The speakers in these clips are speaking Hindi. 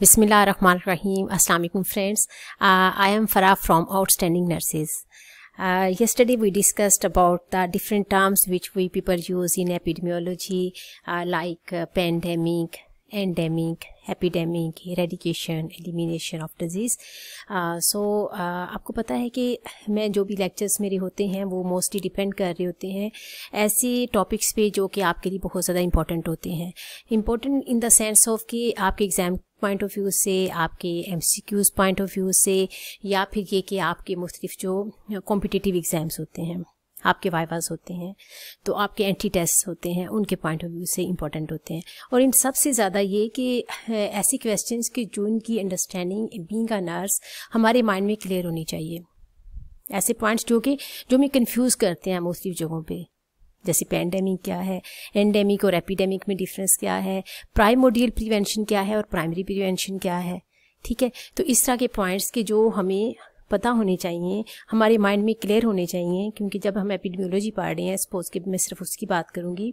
बिसमिल्ल रहीम अस्सलाम friends I am Farah from outstanding nurses nurses we we discussed about the different terms which we people use in uh, like pandemic epidemic eradication elimination of disease so आपको पता है कि मैं जो भी लेक्चर्स मेरे होते हैं वो मोस्टली डिपेंड कर रहे होते हैं ऐसे टॉपिक्स पे जो कि आपके लिए बहुत ज़्यादा इंपॉर्टेंट होते हैं important in the sense of कि आपके एग्ज़ाम पॉइंट ऑफ व्यू से आपके एम पॉइंट ऑफ व्यू से या फिर ये कि आपके मुख्तफ जो कॉम्पिटिटिव एग्ज़ाम्स होते हैं आपके वाइवाज होते हैं तो आपके एंटी टेस्ट होते हैं उनके पॉइंट ऑफ व्यू से इम्पॉर्टेंट होते हैं और इन सब से ज़्यादा ये कि ऐसे क्वेश्चंस के जो इनकी अंडरस्टैंडिंग बींग अ नर्स हमारे माइंड में क्लियर होनी चाहिए ऐसे पॉइंट्स जो कि जो हमें कंफ्यूज करते हैं मोस्टली जगहों पे जैसे पेंडेमिक क्या है एंडेमिक और एपिडेमिक में डिफरेंस क्या है प्राइमोडियल प्रिवेंशन क्या है और प्राइमरी प्रिवेंशन क्या है ठीक है तो इस तरह के पॉइंट्स के जो हमें पता होने चाहिए हमारे माइंड में क्लियर होने चाहिए क्योंकि जब हम एपिडमियोलॉजी पढ़ रहे हैं स्पोज के मैं सिर्फ उसकी बात करूँगी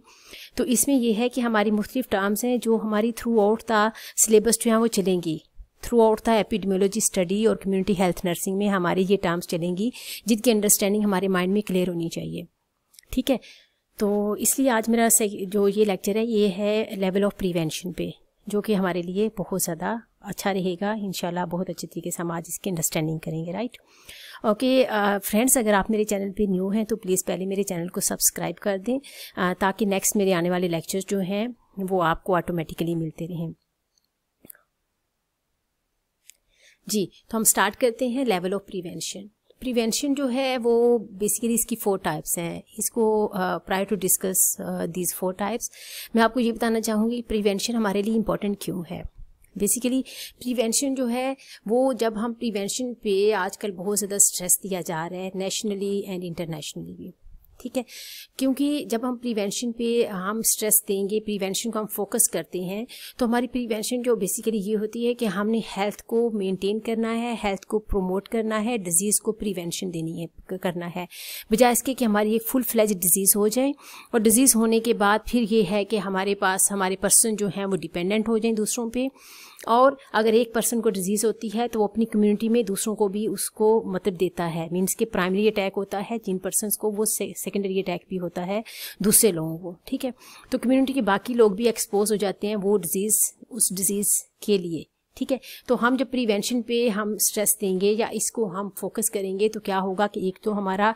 तो इसमें यह है कि हमारी मुख्तलिफ टर्म्स हैं जो हमारी थ्रू आउट द सिलेबस जो है वो चलेंगी थ्रू आउट था एपिडमियोलॉजी स्टडी और कम्युनिटी हेल्थ नर्सिंग में हमारी ये टर्म्स चलेंगी जिनकी अंडरस्टैंडिंग हमारे माइंड में क्लियर होनी चाहिए ठीक है तो इसलिए आज मेरा जो ये लेक्चर है ये है लेवल ऑफ प्रिवेंशन पे जो कि हमारे लिए बहुत ज़्यादा अच्छा रहेगा इन बहुत अच्छे तरीके से हम आज इसकी अंडरस्टैंडिंग करेंगे राइट ओके फ्रेंड्स अगर आप मेरे चैनल पे न्यू हैं तो प्लीज़ पहले मेरे चैनल को सब्सक्राइब कर दें आ, uh, ताकि नेक्स्ट मेरे आने वाले लेक्चर्स जो हैं वो आपको ऑटोमेटिकली मिलते रहें जी तो हम स्टार्ट करते हैं लेवल ऑफ प्रिवेंशन प्रिवेंशन जो है वो बेसिकली इसकी फोर टाइप्स हैं इसको prior to discuss these four types मैं आपको ये बताना चाहूँगी प्रिवेंशन हमारे लिए इम्पोर्टेंट क्यों है बेसिकली प्रिवेंशन जो है वो जब हम प्रिवेंशन पे आजकल बहुत ज़्यादा स्ट्रेस दिया जा रहा है नेशनली एंड इंटरनेशनली भी ठीक है क्योंकि जब हम प्रिवेंशन पे हम स्ट्रेस देंगे प्रिवेंशन को हम फोकस करते हैं तो हमारी प्रिवेंशन जो बेसिकली ये होती है कि हमने हेल्थ को मेंटेन करना है हेल्थ को प्रोमोट करना है डिजीज़ को प्रिवेंशन देनी है करना है बजाय इसके कि हमारी ये फुल फ्लैज डिजीज़ हो जाए और डिजीज़ होने के बाद फिर ये है कि हमारे पास हमारे पर्सन जो हैं वो डिपेंडेंट हो जाएँ दूसरों पर और अगर एक पर्सन को डिजीज़ होती है तो वो अपनी कम्युनिटी में दूसरों को भी उसको मदद मतलब देता है मीन्स के प्राइमरी अटैक होता है जिन पर्सन को वो सेकेंडरी अटैक भी होता है दूसरे लोगों को ठीक है तो कम्युनिटी के बाकी लोग भी एक्सपोज हो जाते हैं वो डिजीज़ उस डिजीज़ के लिए ठीक है तो हम जब प्रिवेंशन पे हम स्ट्रेस देंगे या इसको हम फोकस करेंगे तो क्या होगा कि एक तो हमारा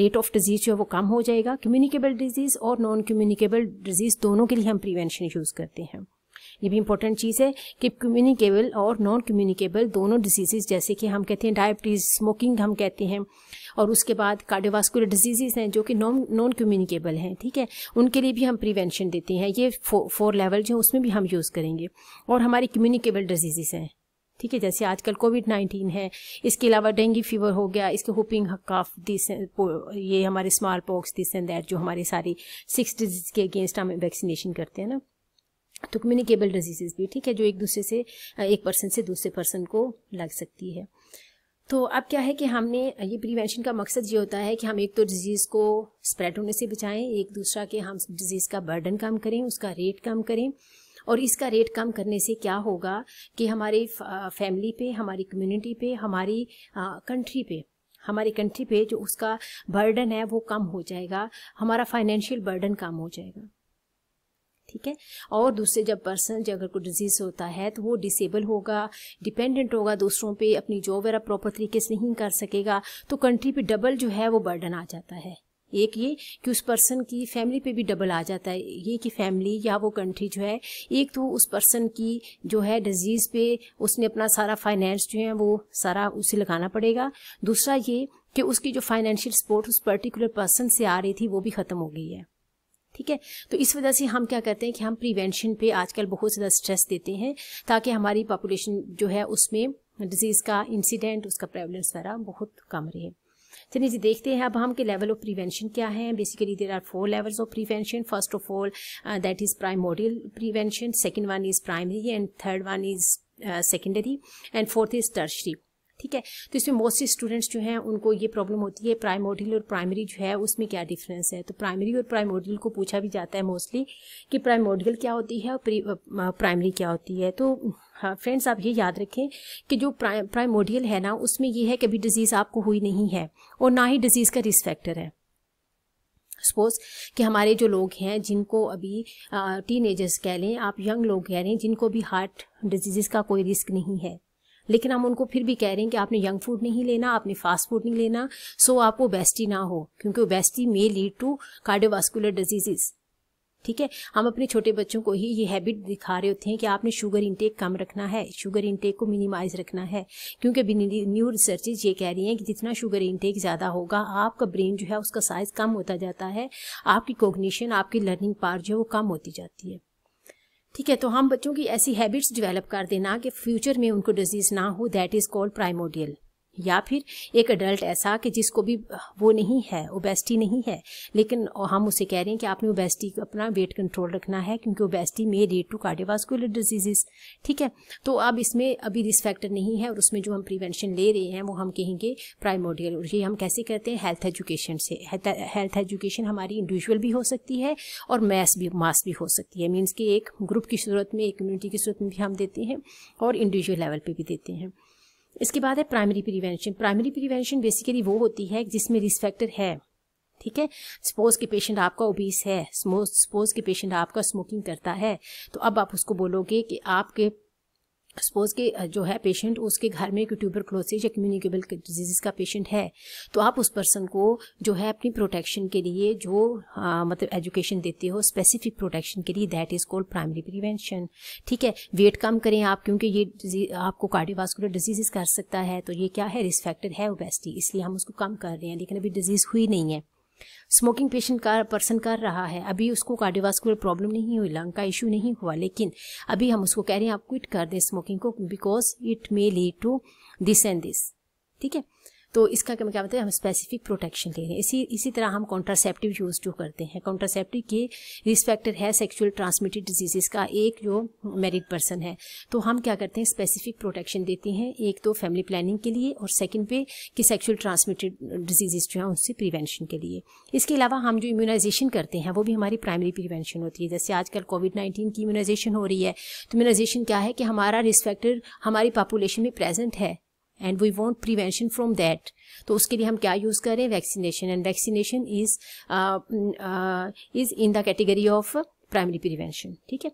रेट ऑफ डिजीज़ जो है वो कम हो जाएगा कम्युनिकेबल डिजीज़ और नॉन कम्युनिकेबल डिजीज़ दोनों के लिए हम प्रिवेंशन यूज़ करते हैं ये भी इंपॉर्टेंट चीज़ है कि कम्युनिकेबल और नॉन कम्युनिकेबल दोनों डिजीज़ जैसे कि हम कहते हैं डायबिटीज़ स्मोकिंग हम कहते हैं और उसके बाद कार्डियोवास्कुलर डिजीज़ हैं जो कि नॉन नॉन कम्युनिकेबल हैं ठीक है उनके लिए भी हम प्रिवेंशन देते हैं ये फो, फोर लेवल जो उसमें भी हम यूज़ करेंगे और हमारी कम्युनिकेबल डिजीज़ हैं ठीक है जैसे आजकल कोविड नाइन्टीन है इसके अलावा डेंगू फीवर हो गया इसके हुपिंग हकाफ दिस ये हमारे smallpox this and that जो हमारे सारी सिक्स डिजीज के अगेंस्ट हम वैक्सीनेशन करते हैं ना तो कम्युनिकेबल डिजीजेज भी ठीक है जो एक दूसरे से एक पर्सन से दूसरे पर्सन को लग सकती है तो अब क्या है कि हमने ये प्रिवेंशन का मकसद ये होता है कि हम एक तो डिजीज़ को स्प्रेड होने से बचाएं एक दूसरा के हम डिजीज़ का बर्डन कम करें उसका रेट कम करें और इसका रेट कम करने से क्या होगा कि हमारे फैमिली पे हमारी कम्युनिटी पे हमारी कंट्री पे हमारी कंट्री पे जो उसका बर्डन है वो कम हो जाएगा हमारा फाइनेंशियल बर्डन कम हो जाएगा ठीक है और दूसरे जब पर्सन जब अगर कोई डिजीज़ होता है तो वो डिसेबल होगा डिपेंडेंट होगा दूसरों पे अपनी जॉब वगैरह प्रॉपर तरीके से नहीं कर सकेगा तो कंट्री पे डबल जो है वो बर्डन आ जाता है एक ये कि उस पर्सन की फैमिली पे भी डबल आ जाता है ये कि फैमिली या वो कंट्री जो है एक तो उस पर्सन की जो है डिजीज़ पे उसने अपना सारा फाइनेंस जो है वो सारा उसे लगाना पड़ेगा दूसरा ये कि उसकी जो फाइनेंशियल सपोर्ट उस पर्टिकुलर पर्सन से आ रही थी वो भी ख़त्म हो गई है ठीक है तो इस वजह से हम क्या करते हैं कि हम प्रिवेंशन पे आजकल बहुत ज़्यादा स्ट्रेस देते हैं ताकि हमारी पॉपुलेशन जो है उसमें डिजीज़ का इंसिडेंट उसका प्रेवलेंस वगैरह बहुत कम रहे चलिए जी देखते हैं अब हम के लेवल ऑफ प्रिवेंशन क्या है basically there are four levels of prevention first of all that is primordial prevention second one is primary and third one is secondary and fourth is tertiary ठीक है तो इसमें मोस्ट स्टूडेंट्स जो हैं उनको ये प्रॉब्लम होती है प्राइमोडियल और प्राइमरी जो है उसमें क्या डिफरेंस है तो प्राइमरी और प्राइमोडियल को पूछा भी जाता है मोस्टली कि प्राइमोडियल क्या होती है और प्राइमरी क्या होती है तो फ्रेंड्स हाँ, आप ये याद रखें कि जो प्राइमोडियल है ना उसमें ये है कि अभी डिजीज़ आपको हुई नहीं है और ना ही डिजीज़ का रिस्क फैक्टर है सपोज कि हमारे जो लोग हैं जिनको अभी टीन एजर्स कह लें आप यंग लोग कह रहे हैं जिनको भी हार्ट डिजीज़ का कोई रिस्क नहीं है लेकिन हम उनको फिर भी कह रहे हैं कि आपने यंग फूड नहीं लेना आपने फास्ट फूड नहीं लेना सो आप वो बेस्टी ना हो क्योंकि obesity may lead to cardiovascular diseases ठीक है हम अपने छोटे बच्चों को ही ये हैबिट दिखा रहे होते हैं कि आपने शुगर इनटेक कम रखना है शुगर इनटेक को मिनिमाइज रखना है क्योंकि न्यू रिसर्चेज ये कह रही हैं कि जितना शुगर इनटेक ज़्यादा होगा आपका ब्रेन जो है उसका साइज कम होता जाता है आपकी कोग्निशन आपकी लर्निंग पावर जो है वो कम होती जाती है ठीक है तो हम बच्चों की ऐसी हैबिट्स डेवलप कर देना कि फ्यूचर में उनको डिजीज़ ना हो दैट इज़ कॉल्ड प्राइमोडियल या फिर एक एडल्ट ऐसा कि जिसको भी वो नहीं है ओबेस्टी नहीं है लेकिन हम उसे कह रहे हैं कि आपने ओबेसिटी अपना वेट कंट्रोल रखना है क्योंकि ओबेस्टी में रेड टू कार्डियोवास्कुलर डिजीजेस ठीक है तो अब इसमें अभी रिस्क फैक्टर नहीं है और उसमें जो हम प्रिवेंशन ले रहे हैं वो हम कहेंगे प्राइमोडियल और ये हम कैसे करते हैं हेल्थ एजुकेशन से हेल्थ एजुकेशन हमारी इंडिविजुअल भी हो सकती है और मैस भी मास भी हो सकती है मीन्स कि एक ग्रुप की सूरत में एक कम्यूनिटी की सूरत में भी हम देते हैं और इंडिविजुअल लेवल पर भी देते हैं इसके बाद है primary prevention primary prevention basically वो होती है जिसमें रिस्क फैक्टर है ठीक है सपोज के पेशेंट आपका ओबीस है सपोज के पेशेंट आपका स्मोकिंग करता है तो अब आप उसको बोलोगे कि आपके सपोज़ के जो है पेशेंट उसके घर में ट्यूबर क्लोसिस या कम्युनिकेबल डिजीज़ का पेशेंट है तो आप उस पर्सन को जो है अपनी प्रोटेक्शन के लिए जो आ, मतलब एजुकेशन देते हो स्पेसिफिक प्रोटेक्शन के लिए that is called primary prevention ठीक है वेट कम करें आप क्योंकि ये आपको कार्डियोवास्कुलर डिजीज़ कर सकता है तो ये क्या है रिस्फेक्टेड है ओबेसिटी इसलिए हम उसको कम कर रहे हैं लेकिन अभी डिजीज़ हुई नहीं है स्मोकिंग पेशेंट का पर्सन कर रहा है अभी उसको कार्डियोवास्कुलर प्रॉब्लम नहीं हुई लंग का इशू नहीं हुआ लेकिन अभी हम उसको कह रहे हैं आप क्विट कर दें स्मोकिंग को because it may lead to this and this ठीक है तो इसका क्या मतलब है हम स्पेसिफिक प्रोटेक्शन ले रहे हैं इसी इसी तरह हम कॉन्ट्रासेप्टिव यूज़ जो करते हैं कॉन्ट्रासेप्टिव के रिस्क है सेक्सुअल ट्रांसमिटेड डिजीज़ का एक जो मेरिड पर्सन है तो हम क्या करते हैं स्पेसिफिक प्रोटेक्शन देते हैं एक तो फैमिली प्लानिंग के लिए और सेकेंड पे कि सेक्शुअल ट्रांसमिटेड डिजीज़ जो हैं उनसे प्रिवेंशन के लिए इसके अलावा हम जो इम्यूनाइजेशन करते हैं वो भी हमारी प्राइमरी प्रिवेंशन होती है जैसे आजकल कोविड नाइन्टीन की इम्यूनाइजेशन हो रही है तो इम्यूनाइजेशन क्या है कि हमारा रिस्क फैक्टर हमारी पॉपुलेशन में प्रेजेंट है and we want prevention from that तो उसके लिए हम क्या यूज़ करें vaccination and vaccination is is in the category of primary prevention ठीक है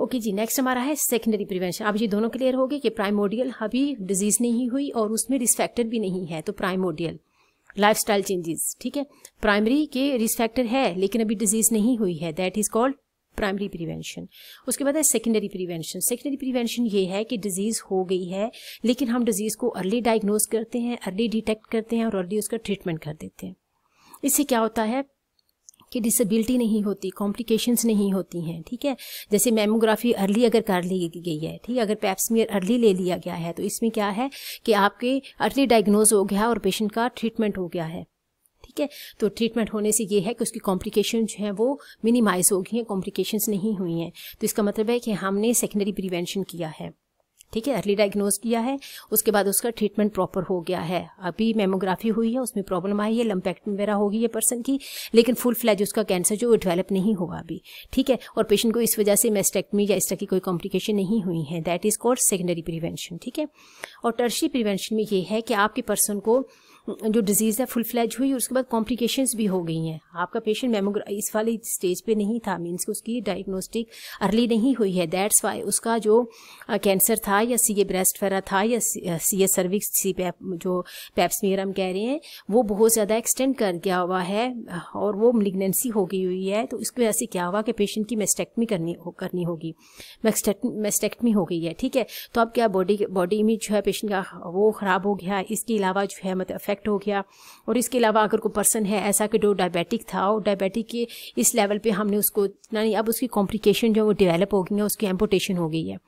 ओके okay जी नेक्स्ट हमारा है सेकेंडरी प्रिवेंशन अब ये दोनों क्लियर हो गए कि प्राइमोडियल अभी डिजीज नहीं हुई और उसमें रिस्क फैक्टर भी नहीं है तो प्राइमोडियल लाइफ स्टाइल चेंजेस ठीक है प्राइमरी के रिस्क फैक्टर है लेकिन अभी डिजीज नहीं हुई है that is called primary prevention उसके बाद है सेकेंडरी प्रिवेंशन सेकेंडरी प्रिवेंशन ये है कि डिजीज़ हो गई है लेकिन हम डिजीज़ को अर्ली डायग्नोज करते हैं अर्ली डिटेक्ट करते हैं और अर्ली उसका ट्रीटमेंट कर देते हैं इससे क्या होता है कि डिसेबिलिटी नहीं होती कॉम्प्लिकेशंस नहीं होती हैं ठीक है जैसे मेमोग्राफी अर्ली अगर कर ली गई है ठीक है अगर पैप्समियर अर्ली ले लिया गया है तो इसमें क्या है कि आपके अर्ली डायग्नोज हो गया और पेशेंट का ट्रीटमेंट हो गया है ठीक है तो ट्रीटमेंट होने से ये है कि उसकी कॉम्प्लिकेशन जो है वो मिनिमाइज हो गई हैं कॉम्प्लिकेशंस नहीं हुई हैं तो इसका मतलब है कि हमने सेकेंडरी प्रिवेंशन किया है ठीक है अर्ली डायग्नोज किया है उसके बाद उसका ट्रीटमेंट प्रॉपर हो गया है अभी मेमोग्राफी हुई है उसमें प्रॉब्लम आई है लम्पैक्ट वगैरह होगी है पर्सन की लेकिन फुल फ्लैज उसका कैंसर जो डेवलप नहीं हुआ अभी ठीक है और पेशेंट को इस वजह से मेस्टेक्टमी या इस तरह की कोई कॉम्प्लिकेशन नहीं हुई है that is called secondary prevention ठीक है और टर्शी प्रिवेंशन में ये है कि आपके पर्सन को जो डिजीज़ है फुल फ्लैज हुई और उसके बाद कॉम्प्लिकेशंस भी हो गई हैं आपका पेशेंट मेमोग्रा इस वाले स्टेज पे नहीं था मीन्स कि उसकी डायग्नोस्टिक अर्ली नहीं हुई है दैट्स वाई उसका जो कैंसर था या सी ए ब्रेस्ट फेरा था या सी ए सर्विक्स सी पैप जो पैप्समियर हम कह रहे हैं वो बहुत ज़्यादा एक्सटेंड कर गया हुआ है और वो मलिग्नेंसी हो गई हुई है तो उसकी वजह से क्या हुआ कि पेशेंट की मेस्टेक्टमी करनी हो, करनी होगी मेस्टेक्टमी हो गई है ठीक है तो अब क्या बॉडी बॉडी इमेज जो है पेशेंट का वो ख़राब हो गया इसके अलावा जो है मतलब इफेक्ट हो गया और इसके अलावा अगर कोई पर्सन है ऐसा कि जो डायबिटिक था और डायबिटिक के इस लेवल पर हमने उसको नहीं अब उसकी कॉम्प्लिकेशन जो वो डिवेलप हो गई है उसकी एम्पोटेशन हो गई है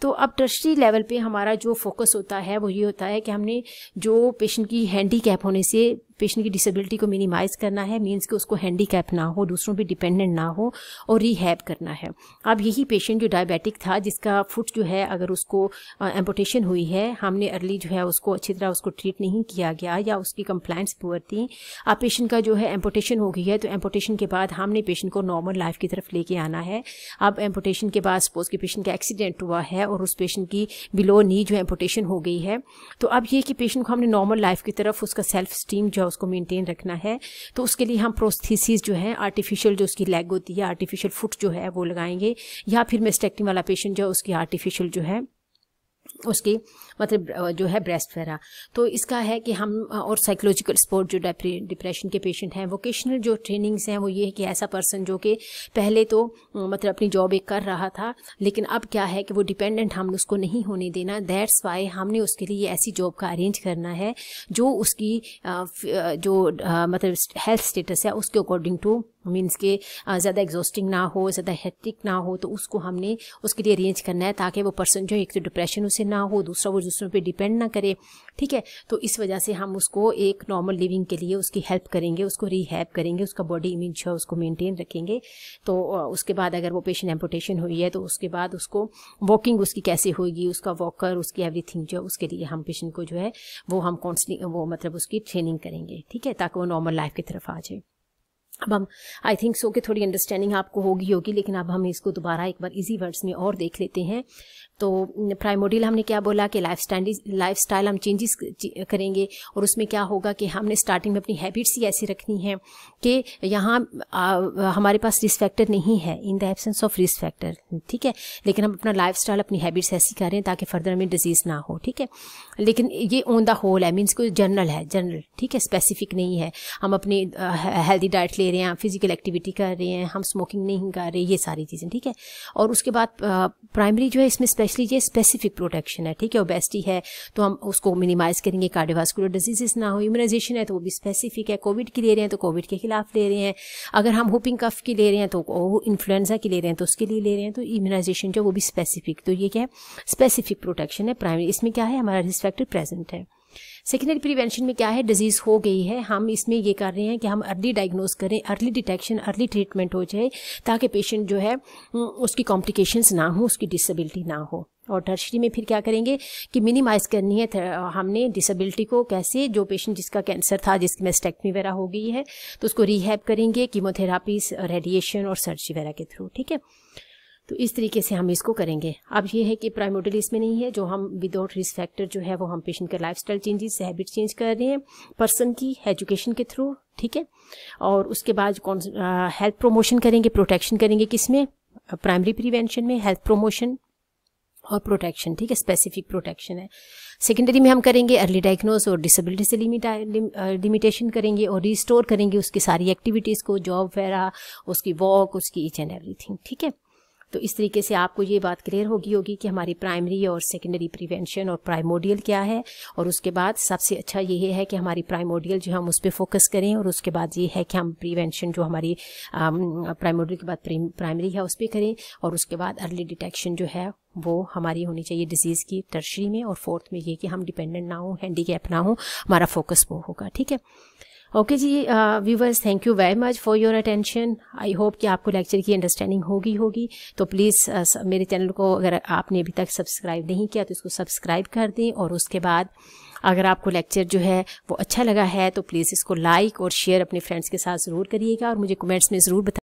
तो अब टर्शरी लेवल पे हमारा जो फोकस होता है वो ये होता है कि हमने जो पेशेंट की हैंडी कैप होने से पेशेंट की डिसेबिलिटी को मिनिमाइज करना है मीन्स कि उसको हैंडी कैप ना हो दूसरों पे डिपेंडेंट ना हो और रिहैब करना है अब यही पेशेंट जो डायबिटिक था जिसका फुट जो है अगर उसको एम्पोटेशन हुई है हमने अर्ली जो है उसको अच्छी तरह उसको ट्रीट नहीं किया गया या उसकी कंप्लाइंट्स पुअर थी अब पेशेंट का जो है एम्पोटेशन हो गई है तो एम्पोटेशन के बाद हमने पेशेंट को नॉर्मल लाइफ की तरफ लेके आना है अब एम्पोटेशन के बाद सपोज कि पेशेंट का एक्सीडेंट हुआ हुआ है और उस पेशेंट की बिलो नी जो एम्पोटेशन हो गई है तो अब ये कि पेशेंट को हमने नॉर्मल लाइफ की तरफ उसका सेल्फ स्टीम जो है उसको मेनटेन रखना है तो उसके लिए हम प्रोस्थीसिस जो है आर्टिफिशियल जो उसकी लेग होती है आर्टिफिशियल फुट जो है वो लगाएंगे या फिर मेस्टेक्टिंग वाला पेशेंट जो है उसकी आर्टिफिशियल जो है उसकी मतलब जो है ब्रेस्ट फेरा तो इसका है कि हम और साइकोलॉजिकल सपोर्ट जो डिप्रेशन के पेशेंट हैं वोकेशनल जो ट्रेनिंग्स हैं वो ये है कि ऐसा पर्सन जो कि पहले तो मतलब अपनी जॉब एक कर रहा था लेकिन अब क्या है कि वो डिपेंडेंट हमने उसको नहीं होने देना दैट्स वाई हमने उसके लिए ऐसी जॉब का अरेंज करना है जो उसकी जो मतलब हेल्थ स्टेटस है उसके अकॉर्डिंग टू मीन्स के uh, ज़्यादा एग्जॉस्टिंग ना हो ज़्यादा हेक्टिक ना हो तो उसको हमने उसके लिए अरेंज करना है ताकि वो पर्सन जो एक तो डिप्रेशन उसे ना हो दूसरा वो दूसरों पे डिपेंड ना करे ठीक है तो इस वजह से हम उसको एक नॉर्मल लिविंग के लिए उसकी हेल्प करेंगे उसको रीहेल्प करेंगे उसका बॉडी इमेज है उसको मेनटेन रखेंगे तो uh, उसके बाद अगर वो पेशेंट एम्पोटेशन हुई है तो उसके बाद उसको वॉकिंग उसकी कैसे होगी उसका वॉकर उसकी थिंग जो उसके लिए हम पेशेंट को जो है वो हम कॉन्सली वो मतलब उसकी ट्रेनिंग करेंगे ठीक है ताकि वो नॉर्मल लाइफ की तरफ आ जाए अब हम आई थिंक सो के थोड़ी अंडरस्टैंडिंग आपको होगी होगी लेकिन अब हम इसको दोबारा एक बार इजी वर्ड्स में और देख लेते हैं तो प्राइमोडियल हमने क्या बोला कि लाइफ लाइफ स्टाइल हम चेंजेस करेंगे और उसमें क्या होगा कि हमने स्टार्टिंग में अपनी हैबिट्स ही ऐसी रखनी है कि यहाँ हमारे पास रिस्क फैक्टर नहीं है in the absence of risk factor ठीक है लेकिन हम अपना लाइफ स्टाइल अपनी हैबिट्स ऐसी करें ताकि फर्दर हमें डिजीज़ ना हो ठीक है लेकिन ये ऑन द होल है मीन्स कोई जनरल है जनरल ठीक है स्पेसिफिक नहीं है हम अपनी हेल्दी डाइट ले रहे हैं फिजिकल एक्टिविटी कर रहे हैं हम स्मोकिंग नहीं कर रहे ये सारी चीज़ें ठीक है और उसके बाद प्राइमरी जो है इसमें स्पेशली ये स्पेसिफिक प्रोटेक्शन है ठीक है ओबेसिटी है तो हम उसको मिनिमाइज करेंगे कार्डियोवास्कुलर डिजीजेस ना हो इम्यूनाइजेशन है तो वो भी स्पेसिफिक है कोविड की ले रहे हैं तो कोविड के खिलाफ ले रहे हैं अगर हम होपिंग कफ की ले रहे हैं तो इन्फ्लुएंजा की ले रहे हैं तो उसके लिए ले रहे हैं तो इम्यूनाइजेशन जो वो भी स्पेसिफिक तो ये क्या है स्पेसिफिक प्रोटेक्शन है प्राइमरी इसमें क्या है हमारा रिस्क प्रेजेंट है सेकेंडरी प्रिवेंशन में क्या है डिजीज़ हो गई है हम इसमें ये कर रहे हैं कि हम अर्ली डायग्नोज करें अर्ली डिटेक्शन अर्ली ट्रीटमेंट हो जाए ताकि पेशेंट जो है उसकी कॉम्प्लिकेशंस ना हो उसकी डिसेबिलिटी ना हो और टर्शरी में फिर क्या करेंगे कि मिनिमाइज करनी है हमने डिसेबिलिटी को कैसे जो पेशेंट जिसका कैंसर था जिसकी मेस्टेक्टमी वगैरह हो गई है तो उसको रिहैप करेंगे कीमोथेरापीज रेडिएशन और सर्जरी वगैरह के थ्रू ठीक है तो इस तरीके से हम इसको करेंगे अब ये है कि प्राइमोडल इसमें नहीं है जो हम विदाउट रिस्क फैक्टर जो है वो हम पेशेंट का लाइफस्टाइल चेंजेस हैबिट चेंज कर रहे हैं पर्सन की एजुकेशन के थ्रू ठीक है और उसके बाद कौन हेल्थ प्रोमोशन करेंगे प्रोटेक्शन करेंगे किस में प्राइमरी प्रिवेंशन में हेल्थ प्रोमोशन और प्रोटेक्शन ठीक है स्पेसिफिक प्रोटेक्शन है सेकेंडरी में हम करेंगे अर्ली डायग्नोस और डिसेबिलिटी से लिमिटेशन करेंगे और रिस्टोर करेंगे उसकी सारी एक्टिविटीज़ को जॉब वगैरह उसकी वॉक उसकी ईच एंड एवरीथिंग ठीक है तो इस तरीके से आपको ये बात क्लियर होगी होगी कि हमारी प्राइमरी और सेकेंडरी प्रिवेंशन और प्राइमोडियल क्या है और उसके बाद सबसे अच्छा ये है कि हमारी प्राइमोडियल जो हम उस पर फोकस करें और उसके बाद ये है कि हम प्रिवेंशन जो हमारी प्राइमोडियल um, के बाद प्राइमरी है उस पर करें और उसके बाद अर्ली डिटेक्शन जो है वो हमारी होनी चाहिए डिजीज़ की टर्शरी में और फोर्थ में ये कि हम डिपेंडेंट ना हो कैप ना हो हमारा फोकस वो होगा ठीक है ओके जी viewers thank you very much for your attention I hope कि आपको लेक्चर की अंडरस्टैंडिंग होगी होगी तो प्लीज़ uh, मेरे चैनल को अगर आपने अभी तक सब्सक्राइब नहीं किया तो इसको सब्सक्राइब कर दें और उसके बाद अगर आपको लेक्चर जो है वो अच्छा लगा है तो प्लीज़ इसको लाइक और शेयर अपने फ्रेंड्स के साथ ज़रूर करिएगा और मुझे कमेंट्स में ज़रूर बता